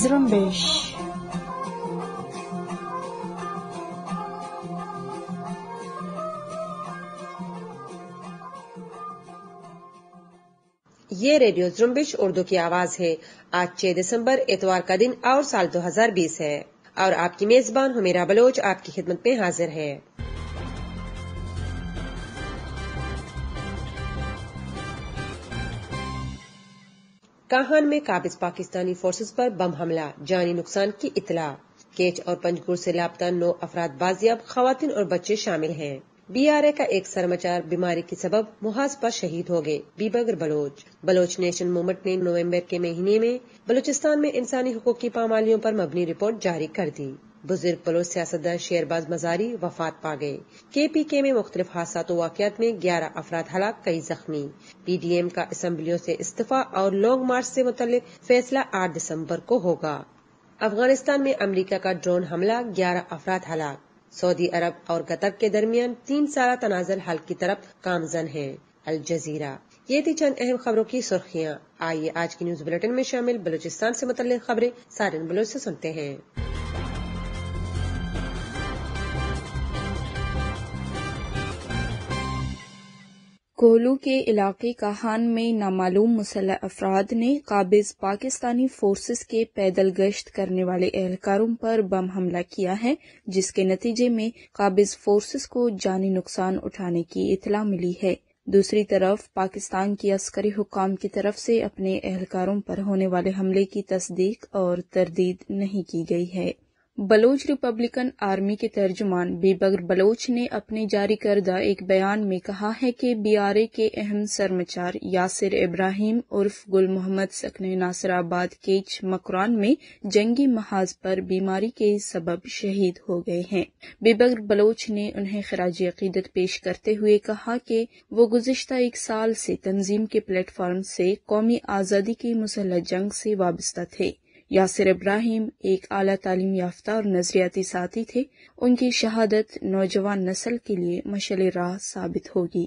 zrumbish ये radio जुम्बिश Urdu की आवाज है आज 6 दिसंबर इतवार का दिन और साल 2020 है और आपकी मेजबान हमेरा बलोच आपकी खिदमत में हाजिर है काहान में काबिज पाकिस्तानी फोर्सेज पर बम हमला जानी नुकसान की इतला केच और पंजगुर से लापता नौ अफराद बाजियाब खातन और बच्चे शामिल हैं बीआरए का एक सरमाचार बीमारी के सबब मुहाज पर शहीद हो गए बीबगर बलोच बलोच नेशन मूवमेंट ने नवंबर के महीने में बलूचिस्तान में इंसानी हकूक की पामालियों पर मबनी रिपोर्ट जारी कर दी बुजुर्ग बलोच सियासतदान शेरबाज मजारी वफात पा गए के पी के में मुख्तलिफ हादसा वाकत में ग्यारह अफराद हलाक कई जख्मी पी डी एम का असम्बलियों से इस्तीफा और लॉन्ग मार्च से मुतल फैसला आठ दिसम्बर को होगा अफगानिस्तान में अमरीका का ड्रोन हमला ग्यारह अफराद हलाक सऊदी अरब और कतर के दरमियान तीन साल तनाजर हल की तरफ कामजन है अल जजीरा ये थी चंद अहम खबरों की सुर्खियाँ आइए आज की न्यूज बुलेटिन में शामिल बलूचिस्तान से मुतल खबरें सारे बलोच ऐसी सुनते हैं कोहलू के इलाके काहान में नामालूम मुसल अफराद ने काबिज पाकिस्तानी फोर्सेस के पैदल गश्त करने वाले एहलकारों पर बम हमला किया है जिसके नतीजे में काबिज फोर्सेस को जानी नुकसान उठाने की इतला मिली है दूसरी तरफ पाकिस्तान की अस्करी हुकाम की तरफ से अपने एहलकारों पर होने वाले हमले की तस्दीक और तरदीद नहीं की गई है बलोच रिपब्लिकन आर्मी के तर्जमान बेबगर बलोच ने अपने जारी करदा एक बयान में कहा है कि बीआरए के अहम सरमचार यासिर इब्राहिम उर्फ गुल मोहम्मद सकने नासराबाद के मकरान में जंगी महाज पर बीमारी के सबब शहीद हो गए हैं बेबगर बलोच ने उन्हें खराज अकीदत पेश करते हुए कहा कि वो गुजशत एक साल से तंजीम के प्लेटफार्म से कौमी आज़ादी की मुसलह जंग से वाबस्ता थे यासिर इब्राहिम एक आला तालीम याफ्ता और नजरियाती साथी थे उनकी शहादत नौजवान नस्ल के लिए मशल राह साबित होगी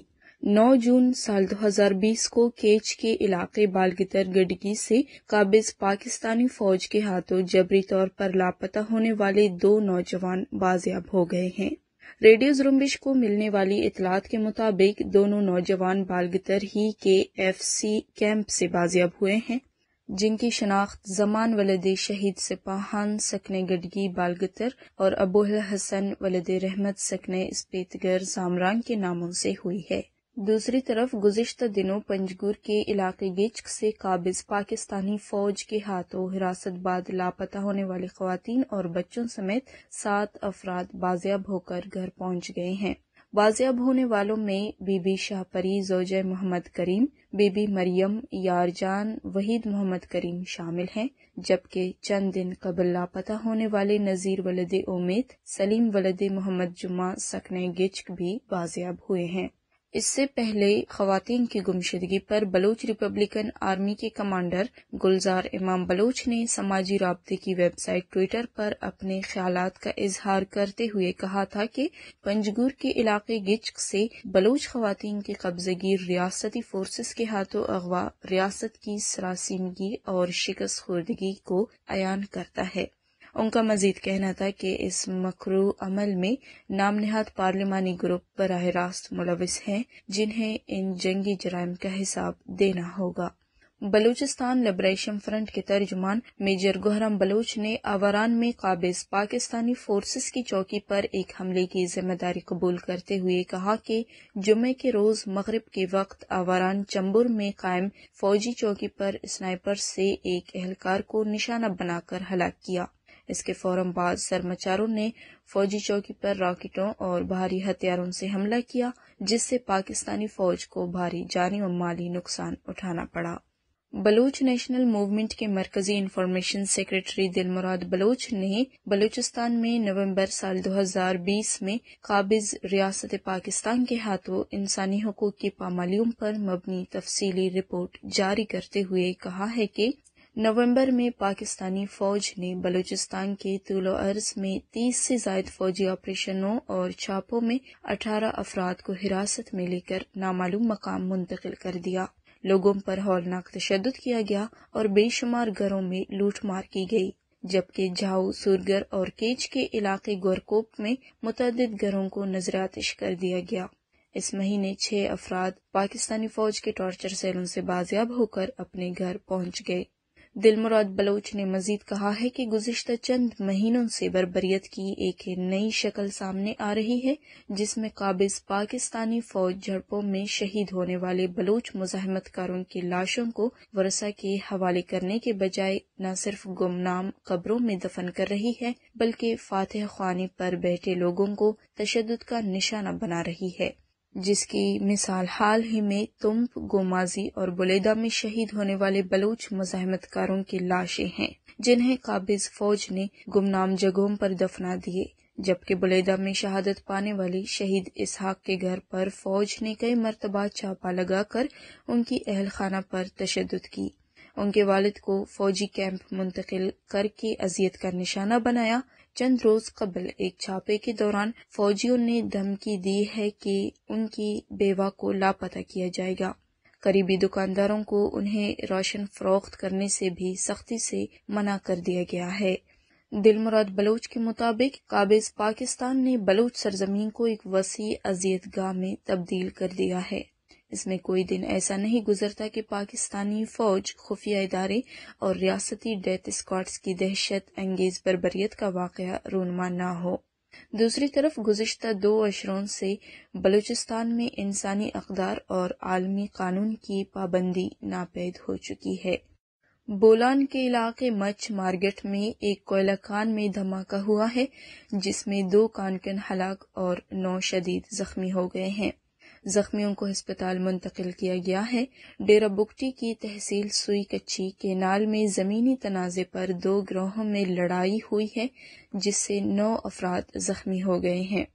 9 जून साल 2020 को केच के इलाके बालगितर गडगी से काबिज पाकिस्तानी फौज के हाथों जबरी तौर पर लापता होने वाले दो नौजवान बाजियाब हो गए हैं रेडियो जुम्बिश को मिलने वाली इतलात के मुताबिक दोनों नौजवान बालगितर ही के एफ सी कैंप से बाजियाब हुए हैं जिनकी शनाख्त जमान वलद शहीद सिपाहान सकने गडगी बालगतर और अबुल हसन वलद रहमत सकने स्पेतगर सामरान के नामों से हुई है दूसरी तरफ गुजशत दिनों पंजगुर के इलाके गिचक से काबिज पाकिस्तानी फौज के हाथों हिरासत बाद लापता होने वाली खुवान और बच्चों समेत सात अफराद बाजियाब होकर घर पहुंच गए हैं बाजियाब होने वालों में बीबी शाहपरी जोजय मोहम्मद करीम बीबी मरियम यारजान वहीद मोहम्मद करीम शामिल हैं जबकि चंद दिन कबल लापता होने वाले नज़ीर वलद उमेद सलीम वलद मोहम्मद जुमा सकने गिचक भी बाजियाब हुए हैं इससे पहले खातन की गुमशदगी पर बलोच रिपब्लिकन आर्मी के कमांडर गुलजार इमाम बलोच ने समाजी रबते की वेबसाइट ट्विटर पर अपने ख्याल का इजहार करते हुए कहा था कि पंजगुर के इलाके गिचक से बलोच खातन के कब्जगीर रियासती फोर्सेस के हाथों अगवा रियासत की सरासीमगी और शिकस्त खुर्दगी को अन करता है उनका मजीद कहना था कि इस मकरू अमल में नाम नहाद पार्लियमानी ग्रुप बरह रास्त मुलविस हैं जिन्हें इन जंगी जराइम का हिसाब देना होगा बलूचिस्तान लिबरेशन फ्रंट के तर्जमान मेजर गोहरम बलूच ने आवारान में काबिज पाकिस्तानी फोर्सेस की चौकी पर एक हमले की जिम्मेदारी कबूल करते हुए कहा कि जुमे के रोज मगरब के वक्त आवारान चंबुर में कायम फौजी चौकी पर स्नाइपर से एक एहलकार को निशाना बनाकर हलाक किया इसके फौरन बाद सरमाचारों ने फौजी चौकी पर रॉकेटों और भारी हथियारों से हमला किया जिससे पाकिस्तानी फौज को भारी जानी और माली नुकसान उठाना पड़ा बलूच नेशनल मूवमेंट के मरकजी इंफॉर्मेशन सेक्रेटरी दिलमुराद बलूच ने बलूचिस्तान में नवंबर साल 2020 में काबिज रियासत पाकिस्तान के हाथों इंसानी हकूक की पामालियों पर मबनी तफसीली रिपोर्ट जारी करते हुए कहा है कि नवंबर में पाकिस्तानी फौज ने बलूचिस्तान के तुलो अर्ज में 30 से जायद फौजी ऑपरेशनों और छापों में 18 अफराद को हिरासत में लेकर नामालूम मकाम मुंतकिल कर दिया लोगों पर हौलनाक तशद किया गया और बेशुमार घरों में लूटमार की गई जबकि झाऊ सुरगर और केच के इलाके गोरकोप में मुतद घरों को नजरातश कर दिया गया इस महीने छह अफराद पाकिस्तानी फौज के टॉर्चर सेलों से बाजियाब होकर अपने घर पहुंच गए दिलमुराद बलोच ने मजीद कहा है कि गुजशत चंद महीनों से बरबरीत की एक नई शक्ल सामने आ रही है जिसमें काबिज पाकिस्तानी फौज झड़पों में शहीद होने वाले बलोच मुजाहमतकारों की लाशों को वर्षा के हवाले करने के बजाय न सिर्फ गुमनाम कब्रों में दफन कर रही है बल्कि फातह खानी पर बैठे लोगों को तशद का निशाना बना रही है जिसकी मिसाल हाल ही में तुम्प गोमाजी और बुलेदा में शहीद होने वाले बलूच मजामतकारों की लाशें हैं जिन्हें काबिज फौज ने गुमनाम जगहों पर दफना दिए जबकि बुलेदा में शहादत पाने वाली शहीद इसहाक के घर पर फौज ने कई मरतबा छापा लगाकर उनकी अहल खाना पर तशद की उनके वालिद को फौजी कैंप मुंतकिल करके अजियत का निशाना बनाया चंद रोज कबल एक छापे के दौरान फौजियों ने धमकी दी है कि उनकी बेवा को लापता किया जाएगा करीबी दुकानदारों को उन्हें राशन फरोख्त करने से भी सख्ती से मना कर दिया गया है दिलमुराद बलोच के मुताबिक काबिज पाकिस्तान ने बलोच सरजमीन को एक वसी अजियत गांव में तब्दील कर दिया है इसमें कोई दिन ऐसा नहीं गुजरता कि पाकिस्तानी फौज खुफिया इदारे और रियासती डेथ स्क्वाड्स की दहशत अंगेज बरबरीत का वाक़ रूनमा न हो दूसरी तरफ गुजशत दो अशरों से बलूचिस्तान में इंसानी अकदार और आलमी कानून की पाबंदी नापैद हो चुकी है बोलान के इलाके मच मार्केट में एक कोयला खान में धमाका हुआ है जिसमें दो कानकन हलाक और नौ शदीद जख्मी हो गए हैं जख्मियों को अस्पताल मुंतकिल किया गया है डेरा बुकटी की तहसील सुई कच्ची केनाल में जमीनी तनाजे पर दो ग्रोहों में लड़ाई हुई है जिससे नौ अफराद जख्मी हो गए हैं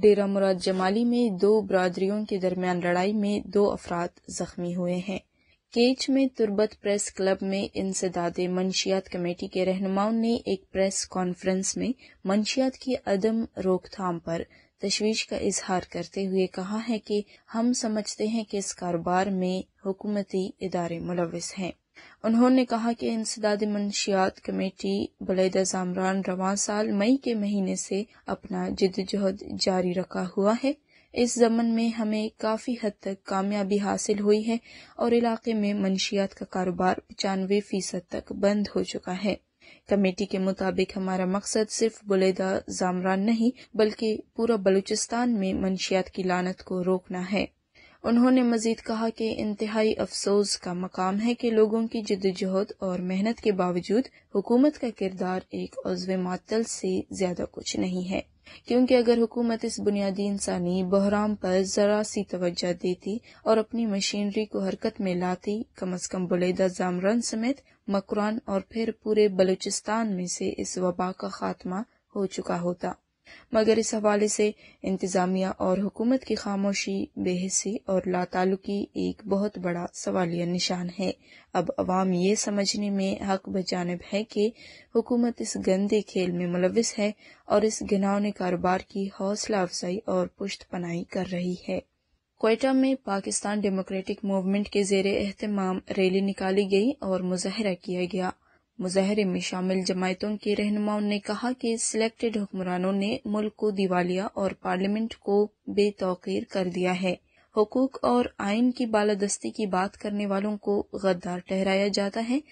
डेरा मुराद जमाली में दो बरदरियों के दरमियान लड़ाई में दो अफराद जख्मी हुए हैं केच में तुर्बत प्रेस क्लब में इंसदाद मंशियात कमेटी के रहनुमाओं ने एक प्रेस कॉन्फ्रेंस में मंशियात की अदम रोकथाम पर तश्वीश का इजहार करते हुए कहा है की हम समझते हैं की इस कारोबार में हुकूमती इदारे मुलविस हैं उन्होंने कहा की इंसदाद मनशियात कमेटी बलैदा सामरान रवान साल मई के महीने से अपना जदोजहद जारी रखा हुआ है इस जमन में हमें काफ़ी हद तक कामयाबी हासिल हुई है और इलाके में मनशियात का कारोबार पचानवे फीसद तक बंद हो चुका है कमेटी के मुताबिक हमारा मकसद सिर्फ बुलेदा जामरान नहीं बल्कि पूरा बलूचिस्तान में मंशियात की लानत को रोकना है उन्होंने मजीद कहा कि इंतहाई अफसोस का मकाम है कि लोगों की जद्दोजहद और मेहनत के बावजूद हुकूमत का किरदार एक उज्व मतल से ज्यादा कुछ नहीं है क्योंकि अगर हुकूमत इस बुनियादी इंसानी बहराम पर जरा सी तवज्जो देती और अपनी मशीनरी को हरकत में लाती कम अज कम बुलेदा जामरन समेत मकरान और फिर पूरे बलूचिस्तान में से इस वबा का खात्मा हो चुका होता मगर इस हवाले से इंतज़ामिया और हुकूमत की खामोशी बेहसी और लातालुकी एक बहुत बड़ा सवालिया निशान है अब अवाम ये समझने में हक बजानब है कि हुकूमत इस गंदे खेल में मुलविस है और इस घिनौने कारोबार की हौसला अफजाई और पुश्त पनाई कर रही है कोयटा में पाकिस्तान डेमोक्रेटिक मूवमेंट के जेर एहतमाम रैली निकाली गई और मुजाहरा किया गया मुजाहरे में शामिल जमायतों के रहनुमाओं ने कहा कि सिलेक्टेड हुक्मरानों ने मुल्क को दिवालिया और पार्लियामेंट को बेतौकीर कर दिया है हकूक और आइन की बालादस्ती की बात करने वालों को गद्दार ठहराया जाता है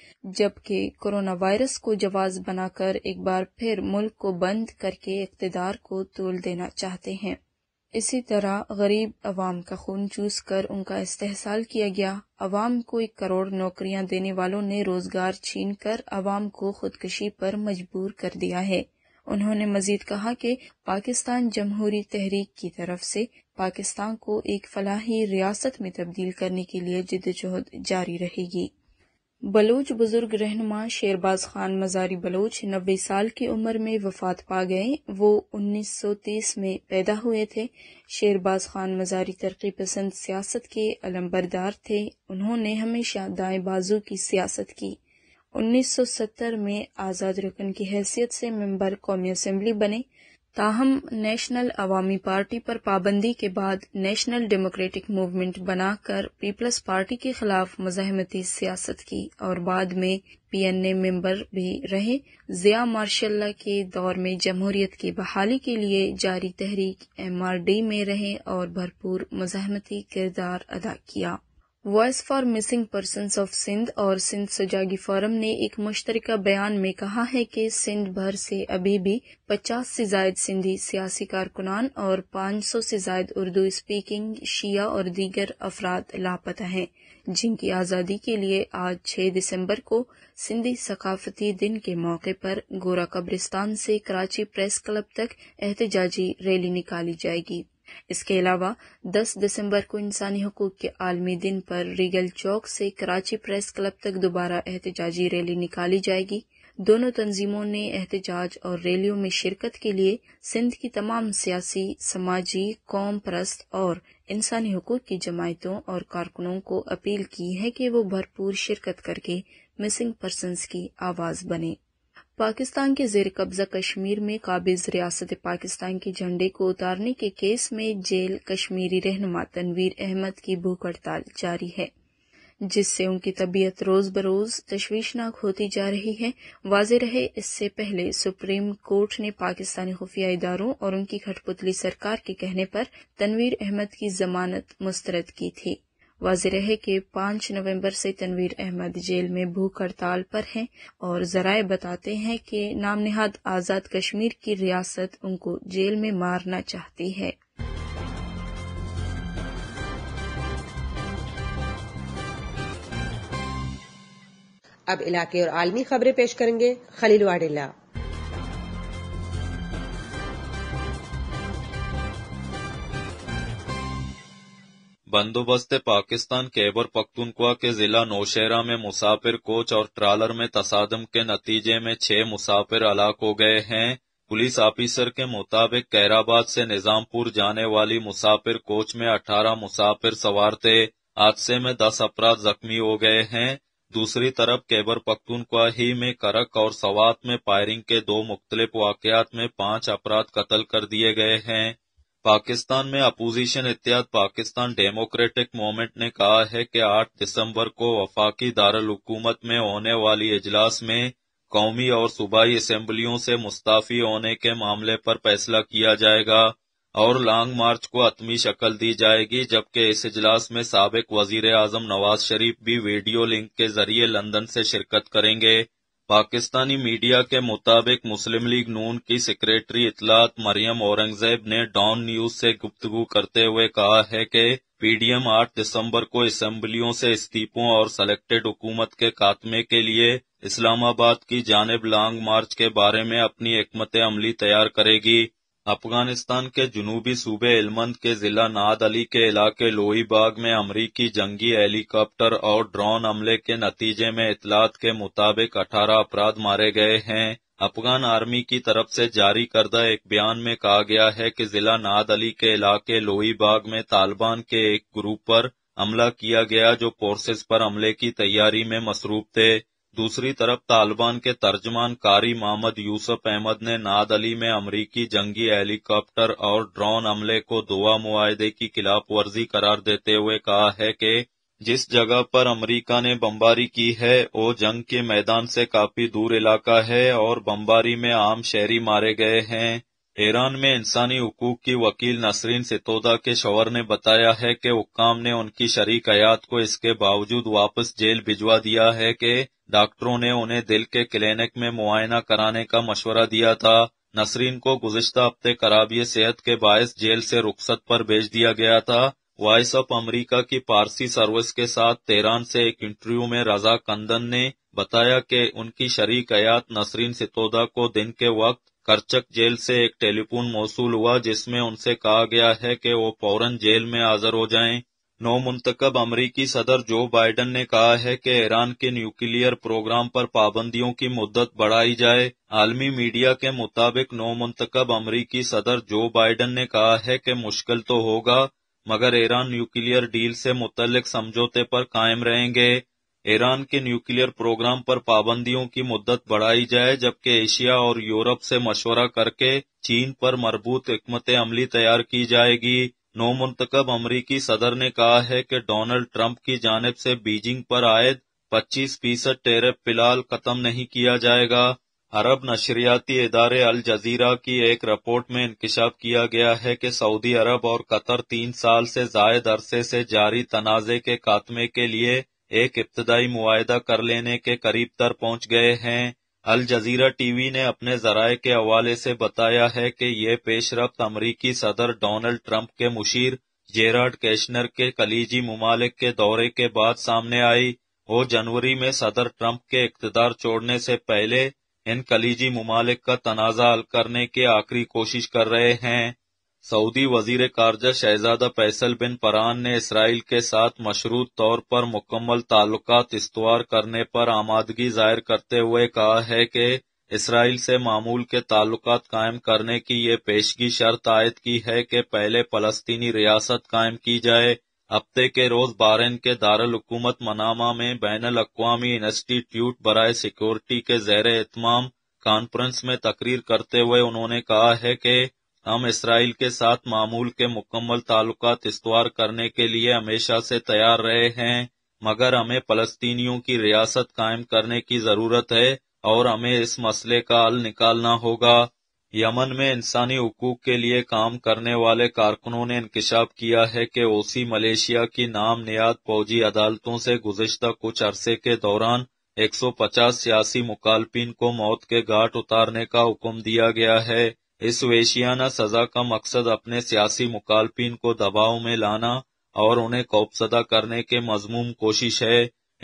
जबकि कोरोना वायरस को जवाज बनाकर एक बार फिर मुल्क को बंद करके इकतदार को तोल देना चाहते हैं इसी तरह गरीब अवाम का खून चूस कर उनका इस्तेसाल किया गया अवाम को एक करोड़ नौकरियां देने वालों ने रोजगार छीन कर अवाम को खुदकशी पर मजबूर कर दिया है उन्होंने मजीद कहा कि पाकिस्तान जमहूरी तहरीक की तरफ से पाकिस्तान को एक फलाही रियासत में तब्दील करने के लिए जिदोजहद जारी रहेगी बलोच बुजुर्ग रहनुमा शेरबाज खान मजारी बलोच नब्बे साल की उम्र में वफात पा गए वो 1930 में पैदा हुए थे शेरबाज खान मजारी तरक्की पसंद सियासत के अलम्बरदार थे उन्होंने हमेशा दाएं बाजू की सियासत की 1970 में आज़ाद रुकन की हैसियत से मेंबर कौमी असम्बली बने ताहम नेशनल अवामी पार्टी पर पाबंदी के बाद नेशनल डेमोक्रेटिक मूवमेंट बनाकर पीपल्स पार्टी के खिलाफ मजहमती सियासत की और बाद में पी एन ए मेंबर भी रहे जिया मार्शल्ला के दौर में जमहूरियत की बहाली के लिए जारी तहरीक एम आर डी में रहे और भरपूर मजामती किरदार अदा किया voice for missing person of Sindh और सिंध सजागी फोरम ने एक मुश्तरका बयान में कहा है कि सिंध भर से अभी भी 50 से जायद सिंधी सियासी कारकुनान और 500 से जायद उर्दू स्पीकिंग शिया और दीगर अफराद लापता हैं जिनकी आज़ादी के लिए आज 6 दिसंबर को सिंधी सकाफती दिन के मौके पर गोरा कब्रिस्तान से कराची प्रेस क्लब तक एहतजाजी रैली निकाली जाएगी इसके अलावा 10 दिसंबर को इंसानी हकूक़ के आलमी दिन पर रीगल चौक से कराची प्रेस क्लब तक दोबारा एहतजाजी रैली निकाली जाएगी दोनों तंजीमों ने एहतजाज और रैलियों में शिरकत के लिए सिंध की तमाम सियासी समाजी कौम परस्त और इंसानी हकूक़ की जमायतों और कारकुनों को अपील की है कि वो भरपूर शिरकत करके मिसिंग पर्सन की आवाज़ बने पाकिस्तान के जेर कब्जा कश्मीर में काबिज रियासत पाकिस्तान के झंडे को उतारने के केस में जेल कश्मीरी रहनुमा तनवीर अहमद की भूख हड़ताल जारी है जिससे उनकी तबीयत रोज बरोज तश्वीशनाक होती जा रही है वाज रहे इससे पहले सुप्रीम कोर्ट ने पाकिस्तानी खुफिया इदारों और उनकी खटपुतली सरकार के कहने पर तनवीर अहमद की जमानत मुस्तरद की थी वाजिर है कि पाँच नवंबर से तनवीर अहमद जेल में भूख हड़ताल पर हैं और जराए बताते हैं कि नाम नहाद आज़ाद कश्मीर की रियासत उनको जेल में मारना चाहती है अब इलाके और आलमी खबरें पेश करेंगे खलील वाडिला बंदोबस्त पाकिस्तान कैबर पख्तुनख्वा के जिला नौशहरा में मुसाफिर कोच और ट्रालर में तसादम के नतीजे में छह मुसाफिर हलाक हो गए हैं पुलिस ऑफिसर के मुताबिक कैराबाद से निजामपुर जाने वाली मुसाफिर कोच में 18 मुसाफिर सवार थे हादसे में 10 अपराध जख्मी हो गए हैं दूसरी तरफ कैबर पख्तूनख्वा ही में करक और सवात में फायरिंग के दो मुख्तलिफ वाकत में पांच अपराध कत्ल कर दिए गए हैं पाकिस्तान में अपोजिशन इतिहाद पाकिस्तान डेमोक्रेटिक मूवमेंट ने कहा है कि 8 दिसंबर को वफाकी दारकूमत में होने वाली इजलास में कौमी और सूबाई असम्बलियों से मुस्ताफी होने के मामले पर फैसला किया जाएगा और लॉन्ग मार्च को अतमी शक्ल दी जाएगी जबकि इस इजलास में सबक वजीर आजम नवाज शरीफ भी वीडियो लिंक के जरिए लंदन से शिरकत करेंगे पाकिस्तानी मीडिया के मुताबिक मुस्लिम लीग नून की सेक्रेटरी इतलात मरियम औरंगजेब ने डॉन न्यूज से गुप्तगु करते हुए कहा है कि पीडीएम 8 दिसंबर को असम्बलियों से इस्तीफों और सेलेक्टेड हुकूमत के खात्मे के लिए इस्लामाबाद की जानब लॉन्ग मार्च के बारे में अपनी एकमत अमली तैयार करेगी अफगानिस्तान के जुनूबी सूबे हेलमंद के जिला नाद अली के इलाके लोहीबाग में अमरीकी जंगी हेलीकॉप्टर और ड्रोन हमले के नतीजे में इतलात के मुताबिक 18 अपराध मारे गए हैं अफगान आर्मी की तरफ से जारी करदा एक बयान में कहा गया है कि जिला नाद अली के इलाके लोहीबाग में तालिबान के एक ग्रुप पर हमला किया गया जो फोर्सेज पर हमले की तैयारी में मसरूफ थे दूसरी तरफ तालिबान के तर्जमान कारी मोहम्मद यूसुफ अहमद ने नाद अली में अमरीकी जंगी हेलीकॉप्टर और ड्रोन हमले को दुआ मुआदे की खिलाफ वर्जी करार देते हुए कहा है कि जिस जगह पर अमरीका ने बमबारी की है वो जंग के मैदान से काफी दूर इलाका है और बमबारी में आम शहरी मारे गए हैं ईरान में इंसानी हकूक की वकील नसरीन सितोदा के शोहर ने बताया है कि हुक्काम ने उनकी शरीक हयात को इसके बावजूद वापस जेल भिजवा दिया है कि डॉक्टरों ने उन्हें दिल के क्लिनिक में मुआयना कराने का मशवरा दिया था नसरीन को गुजशत हफ्ते खराबी सेहत के बायस जेल से रुख्सत पर भेज दिया गया था वॉइस ऑफ अमरीका की पारसी सर्विस के साथ तेहरान से एक इंटरव्यू में रजा कंदन ने बताया कि उनकी शरीक हयात नसरीन सितोदा को दिन के वक्त करचक जेल से एक टेलीफोन मौसू हुआ जिसमें उनसे कहा गया है कि वो फौरन जेल में हाजिर हो जाएं। नौ मुंतकब अमरीकी सदर जो बाइडन ने कहा है कि ईरान के न्यूक्लियर प्रोग्राम पर पाबंदियों की मुद्दत बढ़ाई जाए आलमी मीडिया के मुताबिक नौ मुंतकब अमरीकी सदर जो बाइडन ने कहा है कि मुश्किल तो होगा मगर ईरान न्यूक्लियर डील से मुतलक समझौते पर कायम रहेंगे ईरान के न्यूक्लियर प्रोग्राम पर पाबंदियों की मुद्दत बढ़ाई जाए जबकि एशिया और यूरोप से मशवरा करके चीन पर मरबूत हमत अमली तैयार की जाएगी नौ मुंतकब अमरीकी सदर ने कहा है कि डोनाल्ड ट्रंप की जानब से बीजिंग पर आयद 25 फीसद टेरफ फिलहाल खत्म नहीं किया जाएगा अरब नशरियाती इदारे अल जजीरा की एक रिपोर्ट में इंकशाफ किया गया है कि सऊदी अरब और कतर तीन साल से जायद अरसे से जारी तनाज़े के खात्मे के लिए एक इब्तदाई मुआहदा कर लेने के करीब तर पहुँच गए हैं अल जजीरा टीवी ने अपने जराये के हवाले से बताया है कि ये पेशरफ अमरीकी सदर डोनल्ड ट्रंप के मुशीर जेराड कैशनर के कलीजी ममालिक के दौरे के बाद सामने आई और जनवरी में सदर ट्रंप के इकतदार छोड़ने से पहले इन कलीजी ममालिक का तनाजा हल करने की आखिरी कोशिश कर रहे हैं सऊदी वजीर खारजा शहजादा फैसल बिन परान ने इसराइल के साथ मशरूत तौर पर मुकम्मल ताल्लुक इस्तवार करने पर आमादगी जाहिर करते हुए कहा है कि इसराइल से मामूल के ताल्लुक कायम करने की ये पेशगी शर्त आयद की है कि पहले फलस्तीनी रियासत कायम की जाए हफ्ते के रोज बारेन के दारकूमत मनामा में बैन अवी इंस्टीट्यूट बरए सिक्योरिटी के जैर एहतमाम कॉन्फ्रेंस में तकरीर करते हुए उन्होंने कहा है कि हम इसराइल के साथ मामूल के मुकम्मल ताल्लुकात इस्तवार करने के लिए हमेशा से तैयार रहे हैं मगर हमें फलस्तियों की रियासत कायम करने की ज़रूरत है और हमें इस मसले का हल निकालना होगा यमन में इंसानी हकूक के लिए काम करने वाले कारकुनों ने इंकशाफ किया है कि ओसी मलेशिया की नाम नियाद फौजी अदालतों से गुजशत कुछ अरसे के दौरान 150 सियासी मुखालपिन को मौत के घाट उतारने का हुक्म दिया गया है इस वेशियाना सजा का मकसद अपने सियासी मुखालफिन को दबाव में लाना और उन्हें कौपसदा करने के मजमूम कोशिश है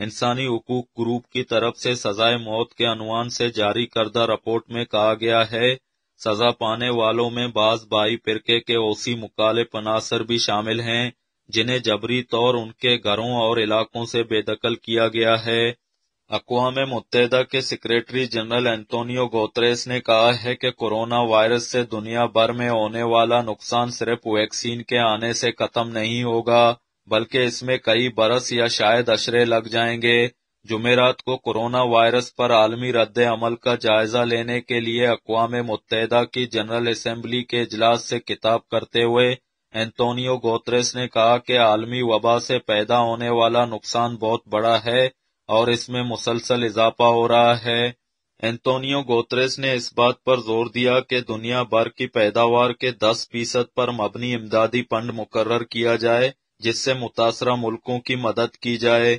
इंसानी हकूक ग्रुप की तरफ से सजाए मौत के अनुमान से जारी करदा रिपोर्ट में कहा गया है सजा पाने वालों में बाज बाई फिरके के ओसी मुकाले पनासर भी शामिल हैं जिन्हें जबरी तौर उनके घरों और इलाकों से बेदखल किया गया है अकवाम मुतहदा के सेक्रेटरी जनरल एंतोनियो गोत्रेस ने कहा है कि कोरोना वायरस से दुनिया भर में होने वाला नुकसान सिर्फ वैक्सीन के आने से खत्म नहीं होगा बल्कि इसमें कई बरस या शायद अशरे लग जाएंगे जुमेरात को कोरोना वायरस पर आलमी रद्द अमल का जायजा लेने के लिए अकवाम मुतहदा की जनरल असम्बली के अजलास से किताब करते हुए एंतोनियो गोत्रेस ने कहा कि आलमी वबा से पैदा होने वाला नुकसान बहुत बड़ा है और इसमें मुसलसल इजाफा हो रहा है एंतोनियो गोत्रेस ने इस बात पर जोर दिया कि दुनिया भर की पैदावार के 10 फीसद पर मबनी इमदादी फंड मुकर किया जाए जिससे मुतासरा मुल्कों की मदद की जाए